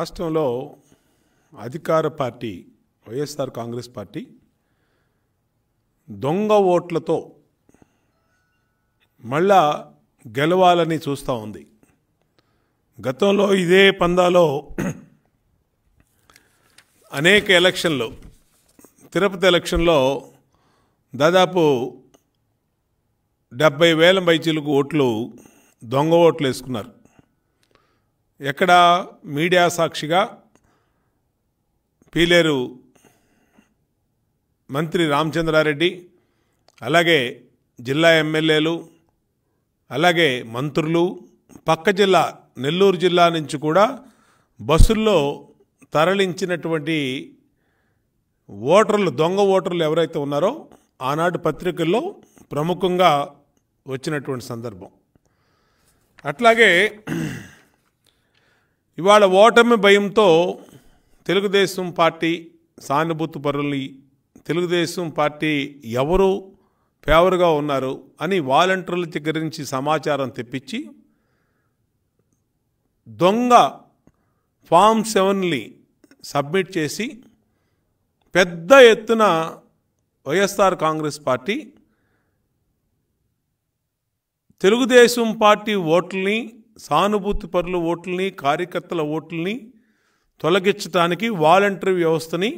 రాష్ట్రంలో అధికార party YSR Congress party దొంగ ఓట్లతో మళ్ళా గెలవాలని చూస్తూ ఉంది గతంలో ఇదే పందాలో అనేక ఎలక్షన్లు తిరుపతి ఎలక్షన్లో దాదాపు డెబ్బై వేల మైచీలకు ఓట్లు దొంగ ఓట్లు వేసుకున్నారు ఎక్కడ మీడియా సాక్షిగా పీలేరు మంత్రి రామచంద్రారెడ్డి అలాగే జిల్లా ఎమ్మెల్యేలు అలాగే మంత్రులు పక్క జిల్లా నెల్లూరు జిల్లా నుంచి కూడా బస్సుల్లో తరలించినటువంటి ఓటర్లు దొంగ ఓటర్లు ఎవరైతే ఉన్నారో ఆనాటి పత్రికల్లో ప్రముఖంగా వచ్చినటువంటి సందర్భం అట్లాగే ఇవాళ ఓటమి భయంతో తెలుగుదేశం పార్టీ సానుభూతి పరుల్ని తెలుగుదేశం పార్టీ ఎవరు ఫేవర్గా ఉన్నారు అని వాలంటీర్ల దగ్గర నుంచి సమాచారం తెప్పించి దొంగ ఫామ్ సెవెన్ని సబ్మిట్ చేసి పెద్ద ఎత్తున YSR Congress party Telugu Desam party ఓట్లని సానుభూతి పరుల ఓట్లని కార్యకర్తల ఓట్లని తొలగించడానికి వాలంటరీ వ్యవస్థని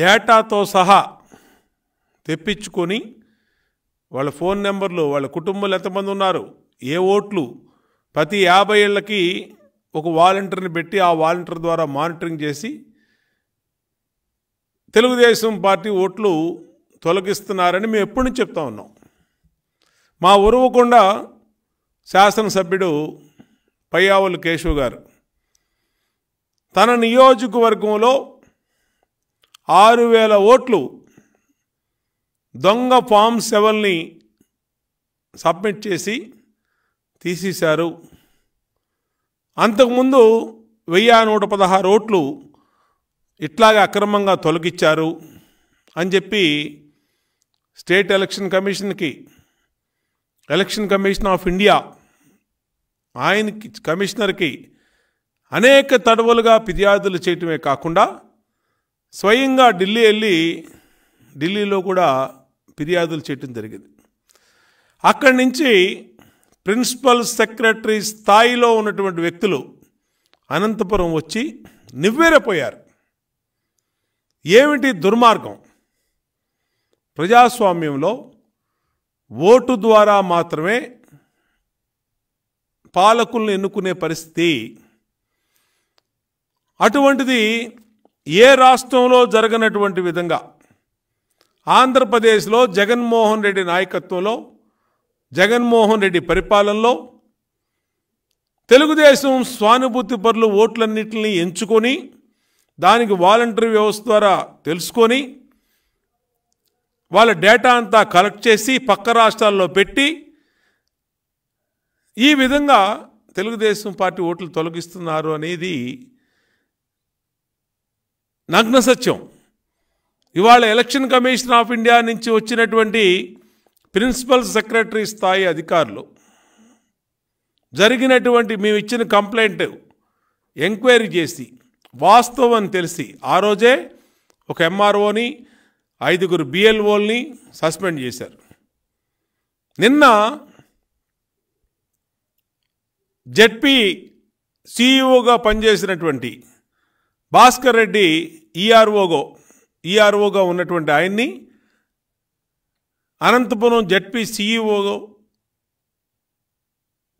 డేటాతో సహా తెప్పించుకొని వాళ్ళ ఫోన్ నెంబర్లు వాళ్ళ కుటుంబాలు ఎంతమంది ఉన్నారు ఏ ఓట్లు ప్రతి యాభై ఏళ్ళకి ఒక వాలంటీర్ని పెట్టి ఆ వాలంటీర్ ద్వారా మానిటరింగ్ చేసి తెలుగుదేశం పార్టీ ఓట్లు తొలగిస్తున్నారని మేము ఎప్పటి నుంచి చెప్తా ఉన్నాం మా ఉరవకుండా శాసనసభ్యుడు పయ్యావులు కేశవ్ గారు తన నియోజకవర్గంలో ఆరు వేల ఓట్లు దొంగ ఫామ్ సెవెల్ని సబ్మిట్ చేసి తీసేశారు అంతకుముందు వెయ్యి నూట పదహారు ఓట్లు ఇట్లాగే అక్రమంగా తొలగించారు అని చెప్పి స్టేట్ ఎలక్షన్ కమిషన్కి ఎలక్షన్ కమిషన్ ఆఫ్ ఇండియా ఆయనకి కమిషనర్కి అనేక తడవలుగా ఫిర్యాదులు చేయటమే కాకుండా స్వయంగా ఢిల్లీ వెళ్ళి ఢిల్లీలో కూడా ఫిర్యాదులు చేయటం జరిగింది అక్కడి నుంచి ప్రిన్సిపల్ సెక్రటరీ స్థాయిలో ఉన్నటువంటి వ్యక్తులు అనంతపురం వచ్చి నివ్వెరపోయారు ఏమిటి దుర్మార్గం ప్రజాస్వామ్యంలో ఓటు ద్వారా మాత్రమే పాలకులను ఎన్నుకునే పరిస్థితి అటువంటిది ఏ రాష్ట్రంలో జరగనటువంటి విధంగా ఆంధ్రప్రదేశ్లో జగన్మోహన్ రెడ్డి నాయకత్వంలో జగన్మోహన్ రెడ్డి పరిపాలనలో తెలుగుదేశం స్వానుభూతి పరులు ఓట్లన్నింటినీ ఎంచుకొని దానికి వాలంటరీ వ్యవస్థ ద్వారా తెలుసుకొని వాళ్ళ డేటా అంతా కలెక్ట్ చేసి పక్క రాష్ట్రాల్లో పెట్టి ఈ విధంగా తెలుగుదేశం పార్టీ ఓట్లు తొలగిస్తున్నారు అనేది నగ్న సత్యం ఇవాళ ఎలక్షన్ కమిషన్ ఆఫ్ ఇండియా నుంచి వచ్చినటువంటి ప్రిన్సిపల్ సెక్రటరీ స్థాయి అధికారులు జరిగినటువంటి మేము ఇచ్చిన కంప్లైంట్ ఎంక్వైరీ చేసి వాస్తవం తెలిసి ఆ రోజే ఒక ఎంఆర్ఓని ఐదుగురు బిఎల్ఓల్ని సస్పెండ్ చేశారు నిన్న జెడ్పీ సిఇఓగా పనిచేసినటువంటి భాస్కర్ రెడ్డి ఈఆర్ఓగో ఈఆర్ఓగా ఉన్నటువంటి ఆయన్ని అనంతపురం జెడ్పీ సిఇఓ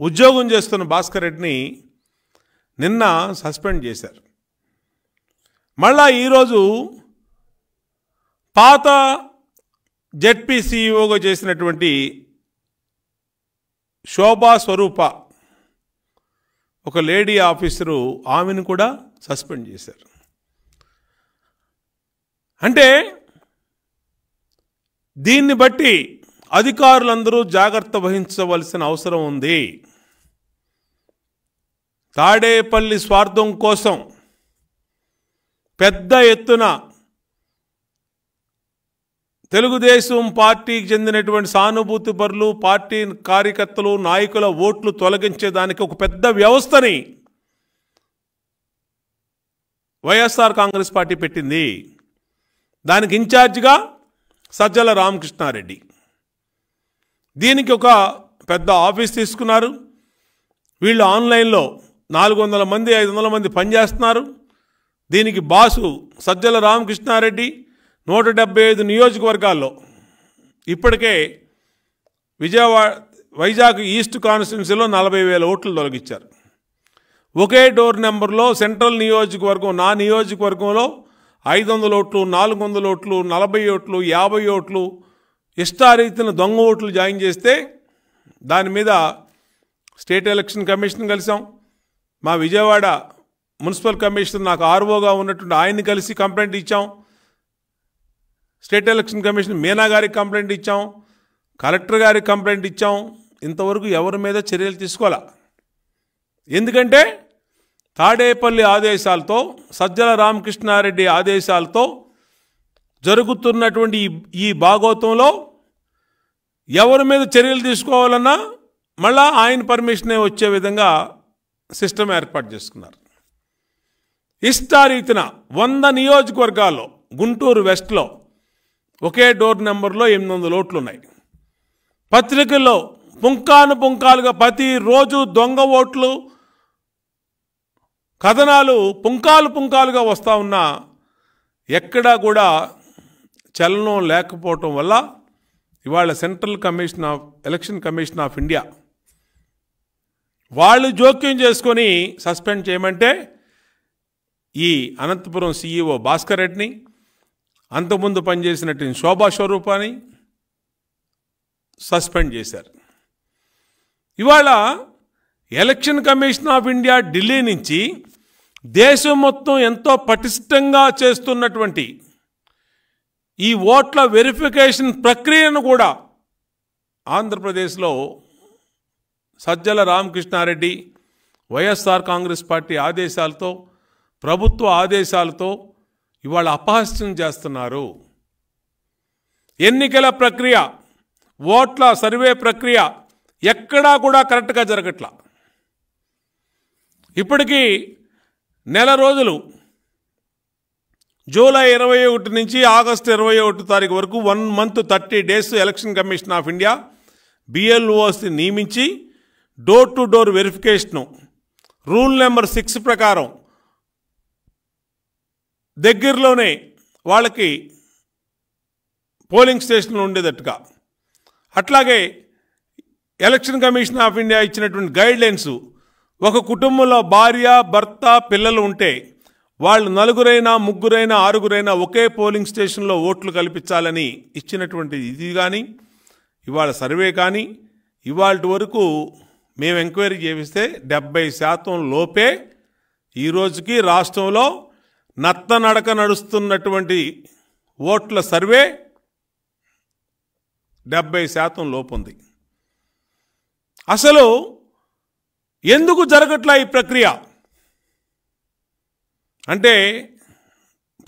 ఉద్యోగం చేస్తున్న భాస్కర్ రెడ్డిని నిన్న సస్పెండ్ చేశారు మళ్ళా ఈరోజు పాత జెడ్పీ చేసినటువంటి శోభా స్వరూప ఒక లేడీ ఆఫీసరు ఆమెను కూడా సస్పెండ్ చేశారు అంటే దీన్ని బట్టి అధికారులందరూ జాగ్రత్త వహించవలసిన అవసరం ఉంది తాడేపల్లి స్వార్థం కోసం పెద్ద ఎత్తున తెలుగుదేశం పార్టీకి చెందినటువంటి సానుభూతి పరులు పార్టీ కార్యకర్తలు నాయకుల ఓట్లు తొలగించేదానికి ఒక పెద్ద వ్యవస్థని వైఎస్ఆర్ కాంగ్రెస్ పార్టీ పెట్టింది దానికి ఇన్ఛార్జిగా సజ్జల రామకృష్ణారెడ్డి దీనికి ఒక పెద్ద ఆఫీస్ తీసుకున్నారు వీళ్ళు ఆన్లైన్లో నాలుగు వందల మంది ఐదు వందల మంది పనిచేస్తున్నారు దీనికి బాసు సజ్జల రామకృష్ణారెడ్డి నూట డెబ్బై ఐదు నియోజకవర్గాల్లో ఇప్పటికే విజయవాడ వైజాగ్ ఈస్ట్ కాన్స్టిట్యున్సీలో నలభై వేల ఓట్లు తొలగించారు ఒకే డోర్ నెంబర్లో సెంట్రల్ నియోజకవర్గం నా నియోజకవర్గంలో ఐదు వందల ఓట్లు నాలుగు వందల ఓట్లు నలభై ఓట్లు యాభై ఓట్లు ఇష్టారీతిన దొంగ ఓట్లు జాయిన్ చేస్తే దాని మీద స్టేట్ ఎలక్షన్ కమిషన్ కలిసాం మా విజయవాడ మున్సిపల్ కమిషనర్ నాకు ఆర్ఓగా ఉన్నటువంటి ఆయన్ని కలిసి కంప్లైంట్ ఇచ్చాం స్టేట్ ఎలక్షన్ కమిషన్ మీనా గారికి కంప్లైంట్ ఇచ్చాం కలెక్టర్ గారికి కంప్లైంట్ ఇచ్చాం ఇంతవరకు ఎవరి మీద చర్యలు తీసుకోవాలా ఎందుకంటే తాడేపల్లి ఆదేశాలతో సజ్జల రామకృష్ణారెడ్డి ఆదేశాలతో జరుగుతున్నటువంటి ఈ భాగోతంలో ఎవరి మీద చర్యలు తీసుకోవాలన్నా మళ్ళా ఆయన పర్మిషనే వచ్చే విధంగా సిస్టమ్ ఏర్పాటు చేసుకున్నారు ఇష్టారీతిన వంద నియోజకవర్గాల్లో గుంటూరు వెస్ట్లో ఒకే డోర్ నెంబర్లో ఎనిమిది వందల ఓట్లు ఉన్నాయి పత్రికల్లో పుంకాను పుంకాలుగా ప్రతిరోజు దొంగ ఓట్లు కథనాలు పుంకాలు పుంకాలుగా వస్తూ ఉన్నా ఎక్కడా కూడా చలనం లేకపోవటం వల్ల ఇవాళ central commission of election commission of India వాళ్ళు జోక్యం చేసుకొని సస్పెండ్ చేయమంటే ఈ అనంతపురం సీఈఓ భాస్కర్ రెడ్డిని అంతకుముందు పనిచేసినట్టు శోభా స్వరూపాన్ని సస్పెండ్ చేశారు ఇవాళ election commission of India Delhi నుంచి దేశం మొత్తం ఎంతో పటిష్టంగా చేస్తున్నటువంటి ఈ ఓట్ల వెరిఫికేషన్ ప్రక్రియను కూడా ఆంధ్రప్రదేశ్లో సజ్జల రామకృష్ణారెడ్డి వైఎస్ఆర్ కాంగ్రెస్ పార్టీ ఆదేశాలతో ప్రభుత్వ ఆదేశాలతో ఇవాళ అపహాస్యం చేస్తున్నారు ఎన్నికల ప్రక్రియ ఓట్ల సర్వే ప్రక్రియ ఎక్కడా కూడా కరెక్ట్గా జరగట్ల ఇప్పటికీ నెల రోజులు జూలై ఇరవై ఒకటి నుంచి ఆగస్టు ఇరవై ఒకటి తారీఖు వరకు one month thirty days election commission of India బిఎల్ఓస్ని నియమించి door to door verification rule number six ప్రకారం దగ్గరలోనే వాళ్ళకి పోలింగ్ స్టేషన్లు ఉండేటట్టుగా అట్లాగే ఎలక్షన్ కమిషన్ ఆఫ్ ఇండియా ఇచ్చినటువంటి గైడ్లైన్స్ ఒక కుటుంబంలో భార్య భర్త పిల్లలు ఉంటే వాళ్ళు నలుగురైనా ముగ్గురైనా ఆరుగురైనా ఒకే పోలింగ్ స్టేషన్లో ఓట్లు కల్పించాలని ఇచ్చినటువంటి ఇది కానీ ఇవాళ సర్వే కానీ ఇవాళ వరకు మేము ఎంక్వైరీ చేపిస్తే డెబ్బై శాతం లోపే ఈరోజుకి రాష్ట్రంలో నత్తనడక నడుస్తున్నటువంటి ఓట్ల సర్వే డెబ్బై శాతం లోపుంది అసలు ఎందుకు జరగట్లా ఈ ప్రక్రియ అంటే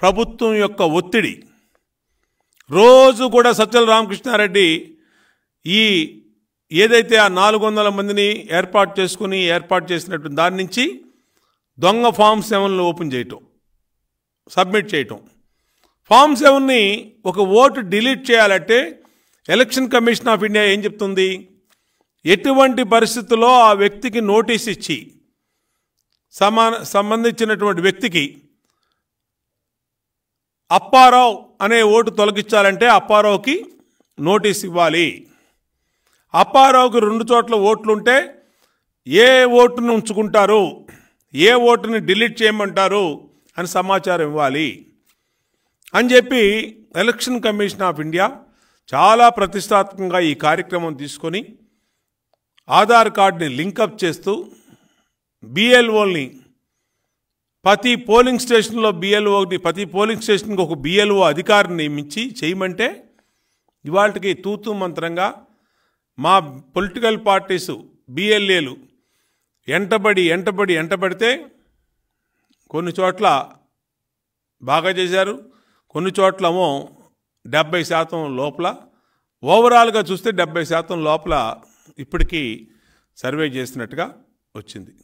ప్రభుత్వం యొక్క ఒత్తిడి రోజు కూడా సత్యల రామకృష్ణారెడ్డి ఈ ఏదైతే ఆ నాలుగు వందల మందిని ఏర్పాటు చేసుకుని ఏర్పాటు చేసినట్టు దాని నుంచి దొంగ ఫామ్ సెవెన్లు ఓపెన్ చేయటం సబ్మిట్ చేయటం ఫామ్ సెవెన్ని ఒక ఓటు డిలీట్ చేయాలంటే ఎలక్షన్ కమిషన్ ఆఫ్ ఇండియా ఏం చెప్తుంది ఎటువంటి పరిస్థితుల్లో ఆ వ్యక్తికి నోటీస్ ఇచ్చి సమాన సంబంధించినటువంటి వ్యక్తికి అప్పారావు అనే ఓటు తొలగించాలంటే అప్పారావుకి నోటీస్ ఇవ్వాలి అప్పారావుకి రెండు చోట్ల ఓట్లుంటే ఏ ఓటును ఉంచుకుంటారు ఏ ఓటుని డిలీట్ చేయమంటారు అని సమాచారం ఇవ్వాలి అని చెప్పి ఎలక్షన్ కమిషన్ ఆఫ్ ఇండియా చాలా ప్రతిష్టాత్మకంగా ఈ కార్యక్రమం తీసుకొని ఆధార్ కార్డుని లింకప్ చేస్తూ బిఎల్ఓల్ని ప్రతి పోలింగ్ స్టేషన్లో బిఎల్ఓని ప్రతి పోలింగ్ స్టేషన్కి ఒక బిఎల్ఓ అధికారిని నియమించి చేయమంటే ఇవాళకి తూతు మంత్రంగా మా పొలిటికల్ పార్టీసు బిఎల్ఏలు ఎంటబడి ఎంటబడి ఎంటబడితే కొన్ని చోట్ల బాగా చేశారు కొన్ని చోట్లమో డెబ్బై శాతం లోపల ఓవరాల్గా చూస్తే డెబ్బై శాతం లోపల ఇప్పటికీ సర్వే చేసినట్టుగా వచ్చింది